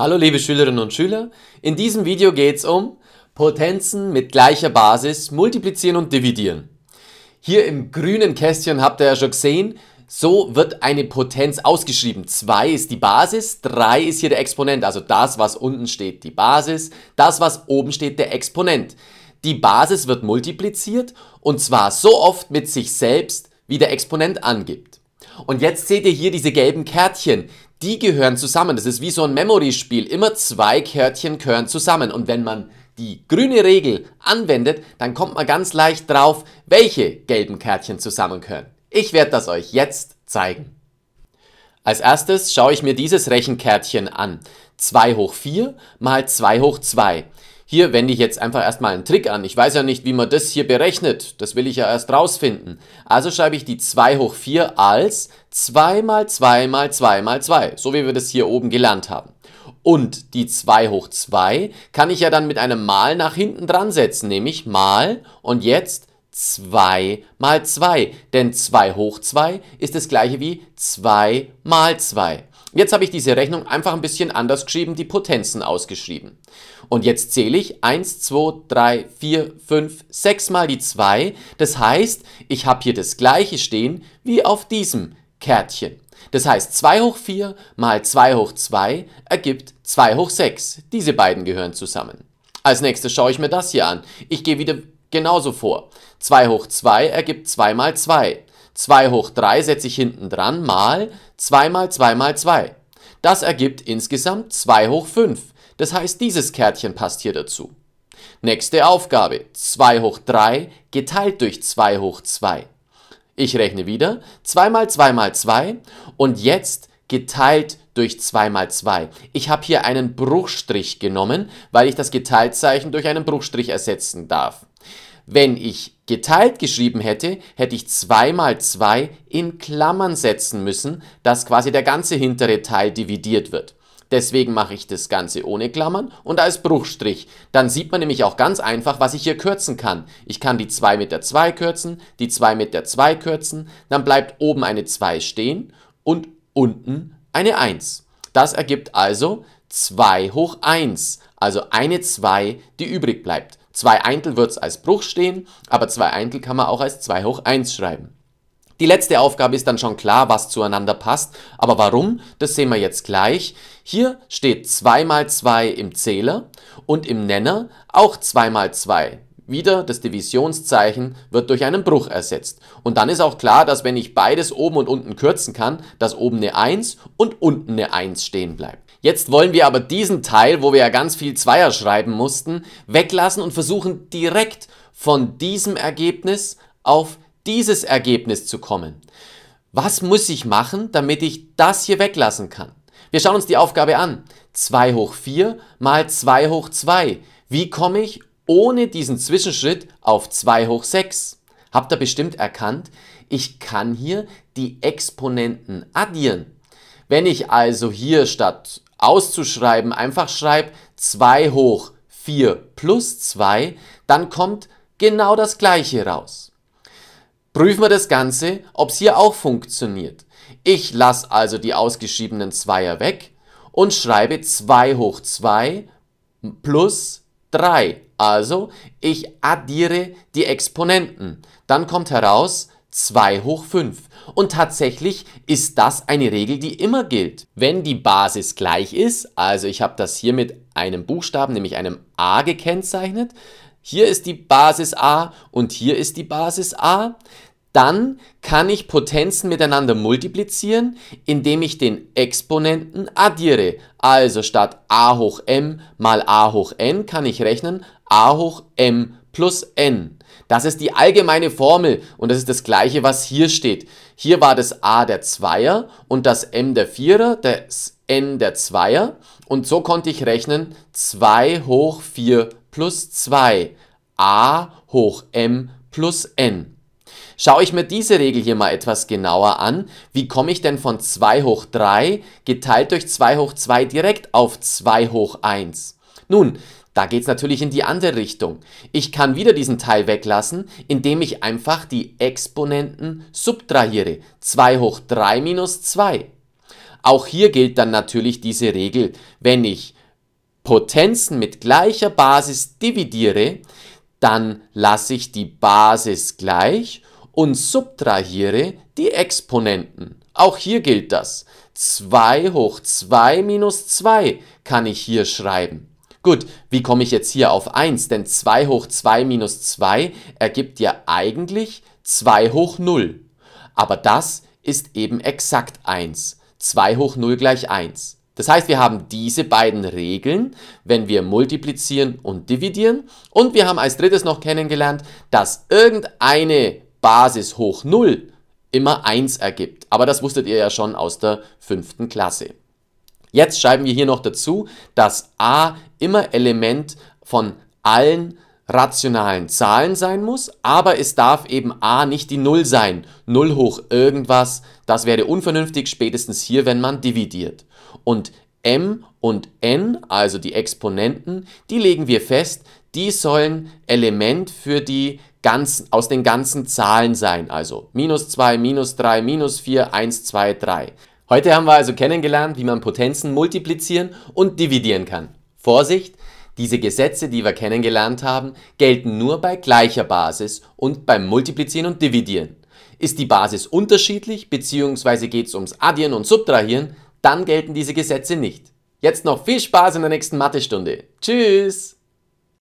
Hallo liebe Schülerinnen und Schüler, in diesem Video geht es um Potenzen mit gleicher Basis, Multiplizieren und Dividieren. Hier im grünen Kästchen habt ihr ja schon gesehen, so wird eine Potenz ausgeschrieben. 2 ist die Basis, 3 ist hier der Exponent, also das, was unten steht, die Basis, das, was oben steht, der Exponent. Die Basis wird multipliziert und zwar so oft mit sich selbst, wie der Exponent angibt. Und jetzt seht ihr hier diese gelben Kärtchen die gehören zusammen. Das ist wie so ein Memory-Spiel. Immer zwei Kärtchen gehören zusammen. Und wenn man die grüne Regel anwendet, dann kommt man ganz leicht drauf, welche gelben Kärtchen zusammengehören. Ich werde das euch jetzt zeigen. Als erstes schaue ich mir dieses Rechenkärtchen an. 2 hoch 4 mal 2 hoch 2. Hier wende ich jetzt einfach erstmal einen Trick an. Ich weiß ja nicht, wie man das hier berechnet. Das will ich ja erst rausfinden. Also schreibe ich die 2 hoch 4 als 2 mal 2 mal 2 mal 2, so wie wir das hier oben gelernt haben. Und die 2 hoch 2 kann ich ja dann mit einem Mal nach hinten dran setzen, nämlich mal und jetzt 2 mal 2. Denn 2 hoch 2 ist das gleiche wie 2 mal 2. Jetzt habe ich diese Rechnung einfach ein bisschen anders geschrieben, die Potenzen ausgeschrieben. Und jetzt zähle ich 1, 2, 3, 4, 5, 6 mal die 2. Das heißt, ich habe hier das gleiche stehen wie auf diesem Kärtchen. Das heißt, 2 hoch 4 mal 2 hoch 2 ergibt 2 hoch 6. Diese beiden gehören zusammen. Als nächstes schaue ich mir das hier an. Ich gehe wieder genauso vor. 2 hoch 2 ergibt 2 mal 2. 2 hoch 3 setze ich hinten dran mal 2 mal 2 mal 2. Das ergibt insgesamt 2 hoch 5. Das heißt, dieses Kärtchen passt hier dazu. Nächste Aufgabe. 2 hoch 3 geteilt durch 2 hoch 2. Ich rechne wieder. 2 mal 2 mal 2 und jetzt geteilt durch 2 mal 2. Ich habe hier einen Bruchstrich genommen, weil ich das Geteiltzeichen durch einen Bruchstrich ersetzen darf. Wenn ich geteilt geschrieben hätte, hätte ich 2 mal 2 in Klammern setzen müssen, dass quasi der ganze hintere Teil dividiert wird. Deswegen mache ich das Ganze ohne Klammern und als Bruchstrich. Dann sieht man nämlich auch ganz einfach, was ich hier kürzen kann. Ich kann die 2 mit der 2 kürzen, die 2 mit der 2 kürzen, dann bleibt oben eine 2 stehen und unten eine 1. Das ergibt also 2 hoch 1, also eine 2, die übrig bleibt. 2 Eintel wird es als Bruch stehen, aber 2 Eintel kann man auch als 2 hoch 1 schreiben. Die letzte Aufgabe ist dann schon klar, was zueinander passt, aber warum, das sehen wir jetzt gleich. Hier steht 2 mal 2 im Zähler und im Nenner auch 2 mal 2. Wieder das Divisionszeichen wird durch einen Bruch ersetzt. Und dann ist auch klar, dass wenn ich beides oben und unten kürzen kann, dass oben eine 1 und unten eine 1 stehen bleibt. Jetzt wollen wir aber diesen Teil, wo wir ja ganz viel Zweier schreiben mussten, weglassen und versuchen direkt von diesem Ergebnis auf dieses Ergebnis zu kommen. Was muss ich machen, damit ich das hier weglassen kann? Wir schauen uns die Aufgabe an. 2 hoch 4 mal 2 hoch 2. Wie komme ich ohne diesen Zwischenschritt auf 2 hoch 6? Habt ihr bestimmt erkannt, ich kann hier die Exponenten addieren. Wenn ich also hier statt auszuschreiben einfach schreibe 2 hoch 4 plus 2, dann kommt genau das gleiche raus. Prüfen wir das Ganze, ob es hier auch funktioniert. Ich lasse also die ausgeschriebenen Zweier weg und schreibe 2 hoch 2 plus 3. Also ich addiere die Exponenten. Dann kommt heraus 2 hoch 5. Und tatsächlich ist das eine Regel, die immer gilt. Wenn die Basis gleich ist, also ich habe das hier mit einem Buchstaben, nämlich einem A gekennzeichnet, hier ist die Basis A und hier ist die Basis A, dann kann ich Potenzen miteinander multiplizieren, indem ich den Exponenten addiere. Also statt a hoch m mal a hoch n kann ich rechnen a hoch m plus n. Das ist die allgemeine Formel und das ist das gleiche, was hier steht. Hier war das a der Zweier und das m der Vierer, das n der Zweier und so konnte ich rechnen 2 hoch 4 plus 2 a hoch m plus n. Schaue ich mir diese Regel hier mal etwas genauer an, wie komme ich denn von 2 hoch 3 geteilt durch 2 hoch 2 direkt auf 2 hoch 1? Nun, da geht es natürlich in die andere Richtung. Ich kann wieder diesen Teil weglassen, indem ich einfach die Exponenten subtrahiere. 2 hoch 3 minus 2. Auch hier gilt dann natürlich diese Regel, wenn ich Potenzen mit gleicher Basis dividiere, dann lasse ich die Basis gleich und subtrahiere die Exponenten. Auch hier gilt das. 2 hoch 2 minus 2 kann ich hier schreiben. Gut, wie komme ich jetzt hier auf 1? Denn 2 hoch 2 minus 2 ergibt ja eigentlich 2 hoch 0. Aber das ist eben exakt 1. 2 hoch 0 gleich 1. Das heißt, wir haben diese beiden Regeln, wenn wir multiplizieren und dividieren. Und wir haben als drittes noch kennengelernt, dass irgendeine Basis hoch 0 immer 1 ergibt. Aber das wusstet ihr ja schon aus der fünften Klasse. Jetzt schreiben wir hier noch dazu, dass a immer Element von allen Basis rationalen Zahlen sein muss, aber es darf eben a nicht die Null sein. Null hoch irgendwas, das wäre unvernünftig, spätestens hier, wenn man dividiert. Und m und n, also die Exponenten, die legen wir fest, die sollen Element für die ganzen, aus den ganzen Zahlen sein. Also minus 2, minus 3, minus 4, 1, 2, 3. Heute haben wir also kennengelernt, wie man Potenzen multiplizieren und dividieren kann. Vorsicht, diese Gesetze, die wir kennengelernt haben, gelten nur bei gleicher Basis und beim Multiplizieren und Dividieren. Ist die Basis unterschiedlich bzw. geht es ums Addieren und Subtrahieren, dann gelten diese Gesetze nicht. Jetzt noch viel Spaß in der nächsten Mathestunde. Tschüss!